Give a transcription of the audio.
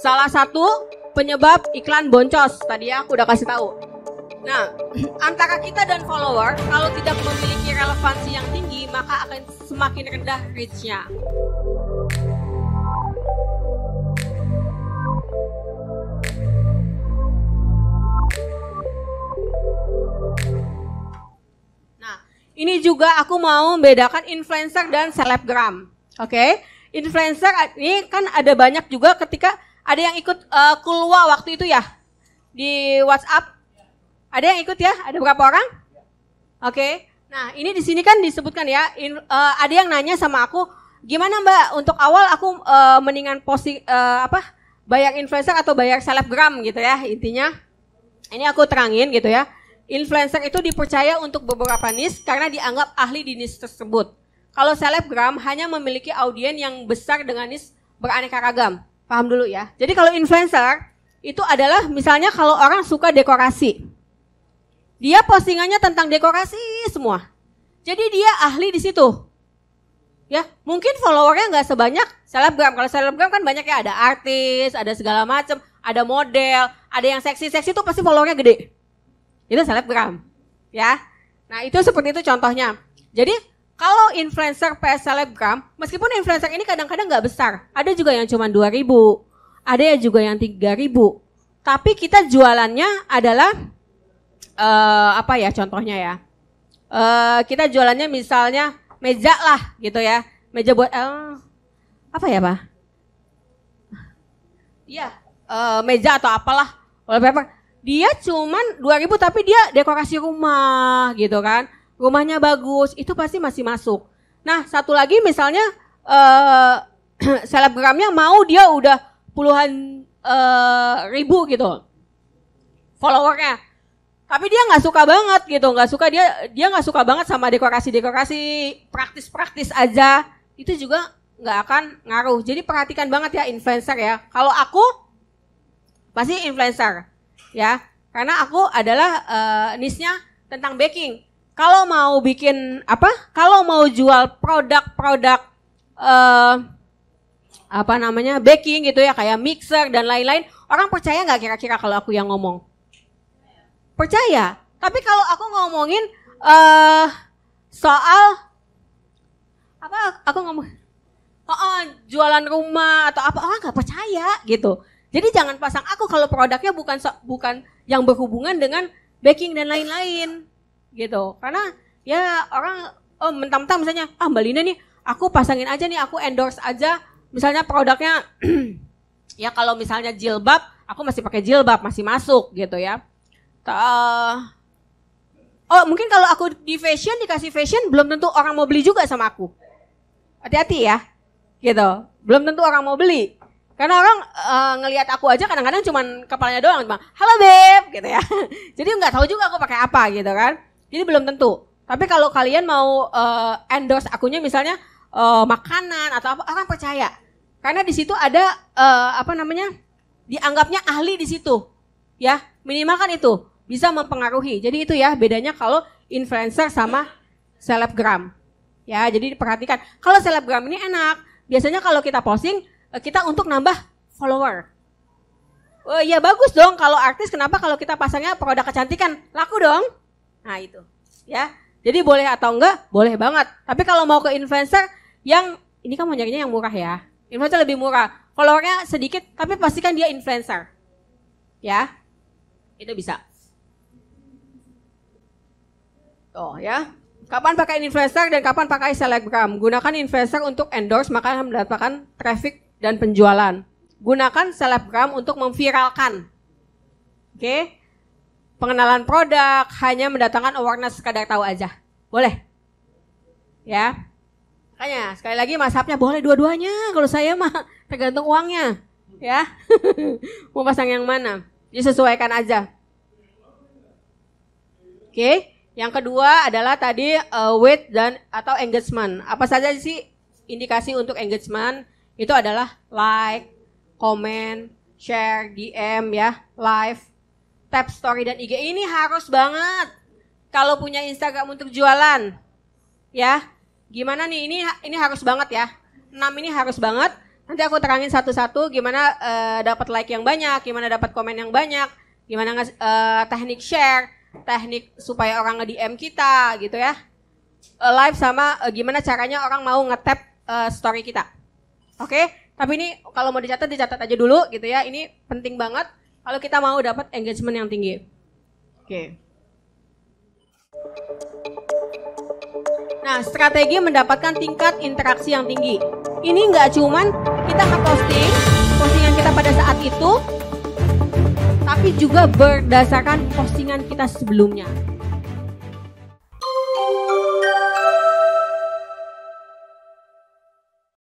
salah satu penyebab iklan boncos tadi ya aku udah kasih tahu. Nah, antara kita dan follower kalau tidak memiliki relevansi yang tinggi maka akan semakin rendah reach-nya. Nah, ini juga aku mau membedakan influencer dan selebgram. Oke? Okay? Influencer ah, ini kan ada banyak juga ketika ada yang ikut uh, kulwa waktu itu ya? Di WhatsApp? Ada yang ikut ya? Ada berapa orang? Oke. Okay. Nah, ini di sini kan disebutkan ya, in, uh, ada yang nanya sama aku, gimana Mbak untuk awal aku uh, mendingan posting uh, apa? Bayar influencer atau bayar selebgram gitu ya intinya. Ini aku terangin gitu ya. Influencer itu dipercaya untuk beberapa nis karena dianggap ahli di niche tersebut. Kalau selebgram hanya memiliki audiens yang besar dengan nis beraneka ragam. Paham dulu ya. Jadi kalau influencer itu adalah misalnya kalau orang suka dekorasi. Dia postingannya tentang dekorasi semua. Jadi dia ahli di situ. Ya, mungkin followernya nggak sebanyak selebgram. Kalau selebgram kan banyak ya ada artis, ada segala macam, ada model, ada yang seksi-seksi itu pasti followernya gede. Itu selebgram. Ya. Nah, itu seperti itu contohnya. Jadi kalau influencer PS selebgram, meskipun influencer ini kadang-kadang nggak besar, ada juga yang cuma 2000, ada yang juga yang 3000. Tapi kita jualannya adalah uh, apa ya contohnya ya? Uh, kita jualannya misalnya meja lah gitu ya. Meja buat uh, apa ya, Pak? Iya, uh, meja atau apalah wallpaper. Dia cuman 2000 tapi dia dekorasi rumah gitu kan rumahnya bagus, itu pasti masih masuk. Nah, satu lagi misalnya uh, selebgramnya mau dia udah puluhan uh, ribu gitu followernya. Tapi dia nggak suka banget gitu, nggak suka dia dia nggak suka banget sama dekorasi-dekorasi praktis-praktis aja. Itu juga nggak akan ngaruh. Jadi perhatikan banget ya influencer ya. Kalau aku pasti influencer ya, karena aku adalah uh, eh, nisnya tentang baking kalau mau bikin apa? Kalau mau jual produk-produk uh, apa namanya baking gitu ya kayak mixer dan lain-lain, orang percaya nggak kira-kira kalau aku yang ngomong? Percaya. Tapi kalau aku ngomongin uh, soal apa? Aku ngomong oh, oh, jualan rumah atau apa orang nggak percaya gitu. Jadi jangan pasang aku kalau produknya bukan bukan yang berhubungan dengan baking dan lain-lain gitu karena ya orang oh, mentam-tam misalnya ah mbak Lina nih aku pasangin aja nih aku endorse aja misalnya produknya ya kalau misalnya jilbab aku masih pakai jilbab masih masuk gitu ya Ta oh mungkin kalau aku di fashion dikasih fashion belum tentu orang mau beli juga sama aku hati-hati ya gitu belum tentu orang mau beli karena orang uh, ngelihat aku aja kadang-kadang cuman kepalanya doang cuma halo beb gitu ya jadi nggak tahu juga aku pakai apa gitu kan jadi belum tentu. Tapi kalau kalian mau uh, endorse akunya misalnya uh, makanan atau apa, akan percaya. Karena di situ ada uh, apa namanya? dianggapnya ahli di situ. Ya, minimal kan itu bisa mempengaruhi. Jadi itu ya bedanya kalau influencer sama selebgram. Ya, jadi perhatikan Kalau selebgram ini enak. Biasanya kalau kita posting kita untuk nambah follower. Oh ya bagus dong kalau artis kenapa kalau kita pasangnya produk kecantikan laku dong Nah itu ya. Jadi boleh atau enggak? Boleh banget. Tapi kalau mau ke influencer yang ini kan mau nyarinya yang murah ya. Influencer lebih murah. Followernya sedikit tapi pastikan dia influencer. Ya. Itu bisa. oh ya. Kapan pakai influencer dan kapan pakai selebgram? Gunakan influencer untuk endorse maka mendapatkan traffic dan penjualan. Gunakan selebgram untuk memviralkan. Oke. Okay? pengenalan produk, hanya mendatangkan awareness sekadar tahu aja. Boleh? Ya. Makanya sekali lagi masapnya boleh dua-duanya. Kalau saya mah tergantung uangnya. Ya. Mau pasang yang mana? Disesuaikan aja. Oke. Yang kedua adalah tadi uh, weight dan atau engagement. Apa saja sih indikasi untuk engagement? Itu adalah like, comment, share, DM ya, live, tab story dan IG ini harus banget kalau punya Instagram untuk jualan. Ya. Gimana nih ini ini harus banget ya. Enam ini harus banget. Nanti aku terangin satu-satu gimana uh, dapat like yang banyak, gimana dapat komen yang banyak, gimana uh, teknik share, teknik supaya orang nge-DM kita gitu ya. Eh, live sama uh, gimana caranya orang mau ngetap uh, story kita. Oke, okay? tapi ini kalau mau dicatat dicatat aja dulu gitu ya. Ini penting banget kalau kita mau dapat engagement yang tinggi. Oke. Okay. Nah, strategi mendapatkan tingkat interaksi yang tinggi. Ini nggak cuman kita posting postingan kita pada saat itu, tapi juga berdasarkan postingan kita sebelumnya.